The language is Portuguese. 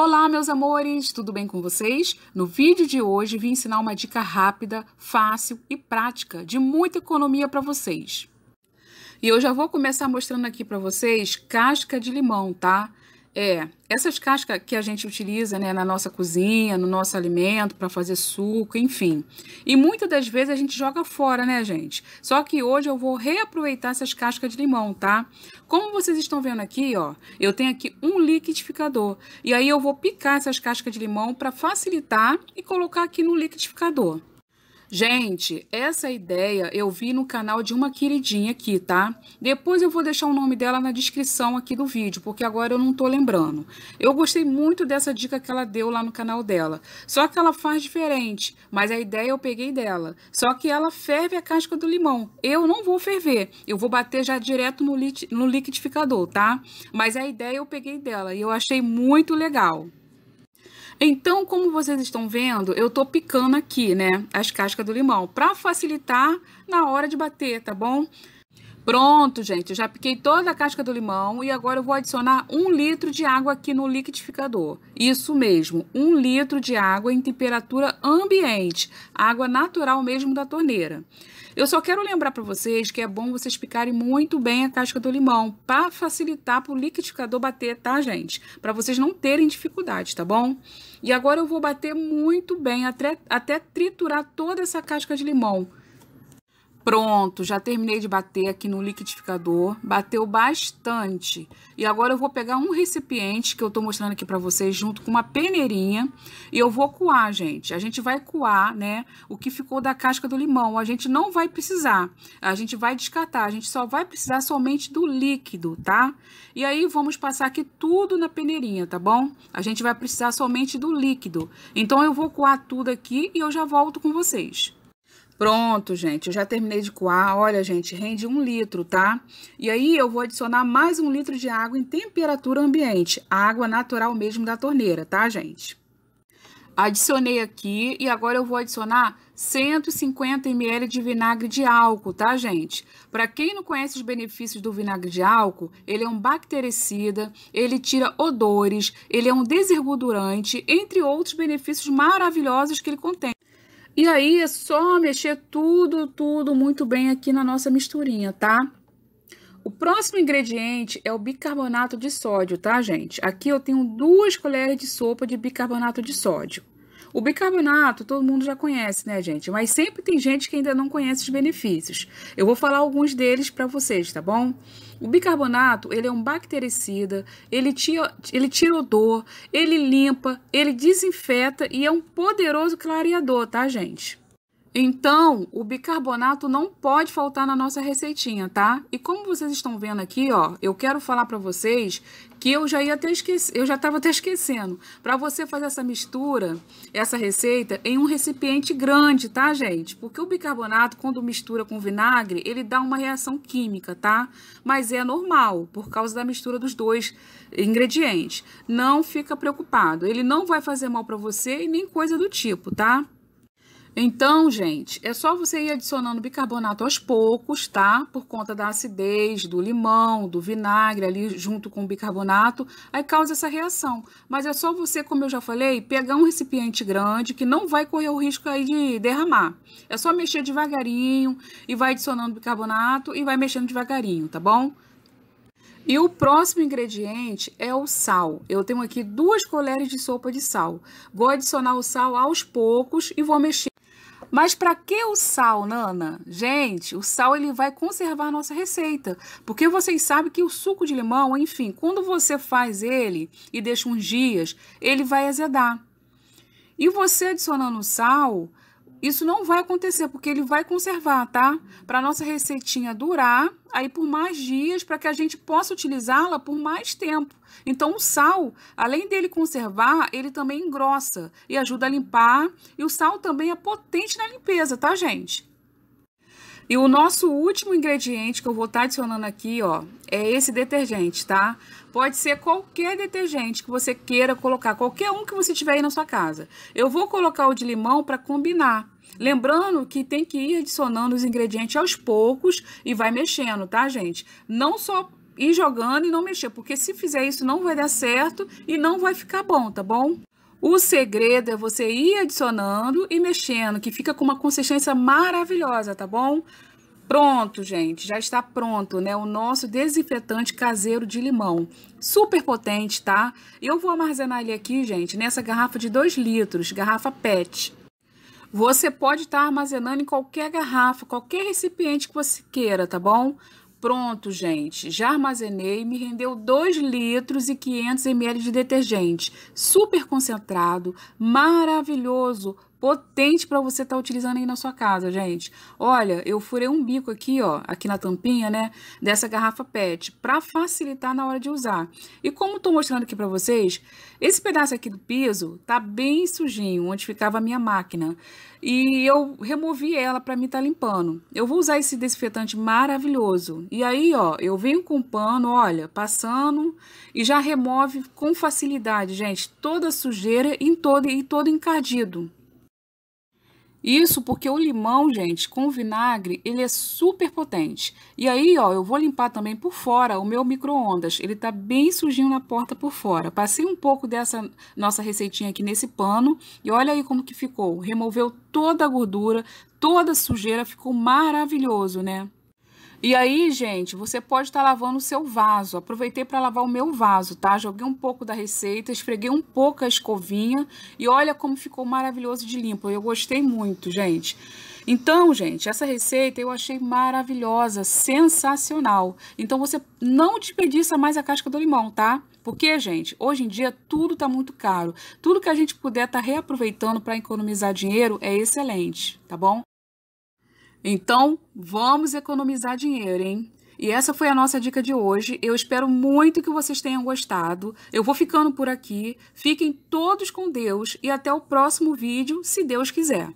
Olá, meus amores, tudo bem com vocês? No vídeo de hoje vim ensinar uma dica rápida, fácil e prática de muita economia para vocês. E eu já vou começar mostrando aqui para vocês casca de limão, tá? É, essas cascas que a gente utiliza né, na nossa cozinha, no nosso alimento, para fazer suco, enfim. E muitas das vezes a gente joga fora, né, gente? Só que hoje eu vou reaproveitar essas cascas de limão, tá? Como vocês estão vendo aqui, ó, eu tenho aqui um liquidificador. E aí eu vou picar essas cascas de limão para facilitar e colocar aqui no liquidificador. Gente, essa ideia eu vi no canal de uma queridinha aqui, tá? Depois eu vou deixar o nome dela na descrição aqui do vídeo, porque agora eu não tô lembrando. Eu gostei muito dessa dica que ela deu lá no canal dela. Só que ela faz diferente, mas a ideia eu peguei dela. Só que ela ferve a casca do limão. Eu não vou ferver, eu vou bater já direto no, no liquidificador, tá? Mas a ideia eu peguei dela e eu achei muito legal. Então, como vocês estão vendo, eu tô picando aqui, né, as cascas do limão, para facilitar na hora de bater, tá bom? Pronto, gente, eu já piquei toda a casca do limão e agora eu vou adicionar um litro de água aqui no liquidificador. Isso mesmo, um litro de água em temperatura ambiente, água natural mesmo da torneira. Eu só quero lembrar para vocês que é bom vocês picarem muito bem a casca do limão para facilitar para o liquidificador bater, tá, gente? Para vocês não terem dificuldade, tá bom? E agora eu vou bater muito bem até, até triturar toda essa casca de limão. Pronto, já terminei de bater aqui no liquidificador, bateu bastante. E agora eu vou pegar um recipiente que eu tô mostrando aqui para vocês junto com uma peneirinha e eu vou coar, gente. A gente vai coar, né, o que ficou da casca do limão. A gente não vai precisar, a gente vai descartar, a gente só vai precisar somente do líquido, tá? E aí vamos passar aqui tudo na peneirinha, tá bom? A gente vai precisar somente do líquido. Então eu vou coar tudo aqui e eu já volto com vocês. Pronto, gente, eu já terminei de coar. Olha, gente, rende um litro, tá? E aí eu vou adicionar mais um litro de água em temperatura ambiente, água natural mesmo da torneira, tá, gente? Adicionei aqui e agora eu vou adicionar 150 ml de vinagre de álcool, tá, gente? Para quem não conhece os benefícios do vinagre de álcool, ele é um bactericida, ele tira odores, ele é um desengordurante, entre outros benefícios maravilhosos que ele contém. E aí é só mexer tudo, tudo muito bem aqui na nossa misturinha, tá? O próximo ingrediente é o bicarbonato de sódio, tá, gente? Aqui eu tenho duas colheres de sopa de bicarbonato de sódio. O bicarbonato todo mundo já conhece, né, gente? Mas sempre tem gente que ainda não conhece os benefícios. Eu vou falar alguns deles para vocês, tá bom? O bicarbonato, ele é um bactericida, ele tira, ele tira odor, ele limpa, ele desinfeta e é um poderoso clareador, tá, gente? Então, o bicarbonato não pode faltar na nossa receitinha, tá? E como vocês estão vendo aqui, ó, eu quero falar para vocês que eu já ia até esquecer, eu já estava até esquecendo. Para você fazer essa mistura, essa receita em um recipiente grande, tá, gente? Porque o bicarbonato quando mistura com vinagre, ele dá uma reação química, tá? Mas é normal por causa da mistura dos dois ingredientes. Não fica preocupado, ele não vai fazer mal para você e nem coisa do tipo, tá? Então, gente, é só você ir adicionando bicarbonato aos poucos, tá? Por conta da acidez do limão, do vinagre ali junto com o bicarbonato, aí causa essa reação. Mas é só você, como eu já falei, pegar um recipiente grande que não vai correr o risco aí de derramar. É só mexer devagarinho e vai adicionando bicarbonato e vai mexendo devagarinho, tá bom? E o próximo ingrediente é o sal. Eu tenho aqui duas colheres de sopa de sal. Vou adicionar o sal aos poucos e vou mexer mas para que o sal, Nana? Gente, o sal ele vai conservar nossa receita, porque vocês sabem que o suco de limão, enfim, quando você faz ele e deixa uns dias, ele vai azedar. E você adicionando sal, isso não vai acontecer, porque ele vai conservar, tá? Para nossa receitinha durar aí por mais dias, para que a gente possa utilizá-la por mais tempo. Então, o sal, além dele conservar, ele também engrossa e ajuda a limpar. E o sal também é potente na limpeza, tá, gente? E o nosso último ingrediente que eu vou estar tá adicionando aqui, ó, é esse detergente, tá? Pode ser qualquer detergente que você queira colocar, qualquer um que você tiver aí na sua casa. Eu vou colocar o de limão para combinar. Lembrando que tem que ir adicionando os ingredientes aos poucos e vai mexendo, tá, gente? Não só ir jogando e não mexer, porque se fizer isso não vai dar certo e não vai ficar bom, tá bom? O segredo é você ir adicionando e mexendo, que fica com uma consistência maravilhosa, tá bom? Pronto, gente, já está pronto, né? O nosso desinfetante caseiro de limão. Super potente, tá? Eu vou armazenar ele aqui, gente, nessa garrafa de 2 litros, garrafa PET. Você pode estar tá armazenando em qualquer garrafa, qualquer recipiente que você queira, tá bom? Pronto, gente, já armazenei, me rendeu 2 litros e 500 ml de detergente, super concentrado, maravilhoso, potente para você estar tá utilizando aí na sua casa, gente. Olha, eu furei um bico aqui, ó, aqui na tampinha, né, dessa garrafa PET, para facilitar na hora de usar. E como tô mostrando aqui para vocês, esse pedaço aqui do piso tá bem sujinho, onde ficava a minha máquina. E eu removi ela para me estar tá limpando. Eu vou usar esse desinfetante maravilhoso. E aí, ó, eu venho com o pano, olha, passando e já remove com facilidade, gente, toda sujeira em todo e todo encardido. Isso porque o limão, gente, com vinagre, ele é super potente. E aí, ó, eu vou limpar também por fora o meu micro-ondas. Ele tá bem sujinho na porta por fora. Passei um pouco dessa nossa receitinha aqui nesse pano e olha aí como que ficou. Removeu toda a gordura, toda a sujeira, ficou maravilhoso, né? E aí, gente, você pode estar tá lavando o seu vaso. Aproveitei para lavar o meu vaso, tá? Joguei um pouco da receita, esfreguei um pouco a escovinha e olha como ficou maravilhoso de limpo. Eu gostei muito, gente. Então, gente, essa receita eu achei maravilhosa, sensacional. Então, você não desperdiça mais a casca do limão, tá? Porque, gente, hoje em dia tudo está muito caro. Tudo que a gente puder estar tá reaproveitando para economizar dinheiro é excelente, tá bom? Então, vamos economizar dinheiro, hein? E essa foi a nossa dica de hoje. Eu espero muito que vocês tenham gostado. Eu vou ficando por aqui. Fiquem todos com Deus e até o próximo vídeo, se Deus quiser.